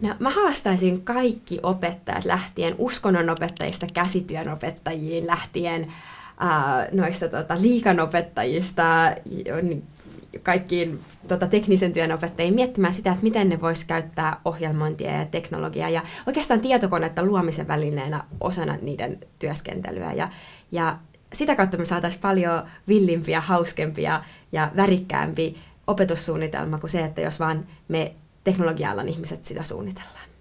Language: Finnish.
No, mä haastaisin kaikki opettajat lähtien uskonnonopettajista käsityönopettajiin, lähtien ää, noista tota, liikanopettajista, kaikkiin tota, teknisen työn opettajiin miettimään sitä, että miten ne vois käyttää ohjelmointia ja teknologiaa ja oikeastaan tietokonetta luomisen välineenä osana niiden työskentelyä. Ja, ja sitä kautta me saataisiin paljon villimpiä, hauskempia ja värikkäämpi opetussuunnitelma kuin se, että jos vaan me teknologia-alan niin ihmiset sitä suunnitellaan.